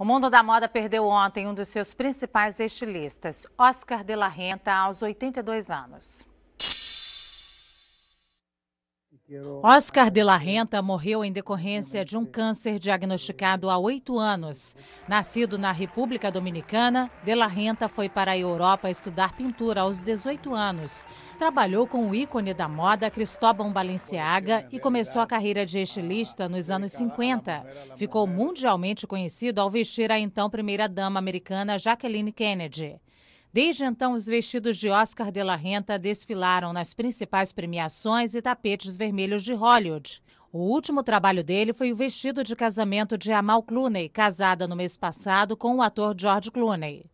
O mundo da moda perdeu ontem um dos seus principais estilistas, Oscar de la Renta, aos 82 anos. Oscar de la Renta morreu em decorrência de um câncer diagnosticado há oito anos. Nascido na República Dominicana, de la Renta foi para a Europa estudar pintura aos 18 anos. Trabalhou com o ícone da moda Cristóbal Balenciaga e começou a carreira de estilista nos anos 50. Ficou mundialmente conhecido ao vestir a então primeira-dama americana Jacqueline Kennedy. Desde então, os vestidos de Oscar de la Renta desfilaram nas principais premiações e tapetes vermelhos de Hollywood. O último trabalho dele foi o vestido de casamento de Amal Clooney, casada no mês passado com o ator George Clooney.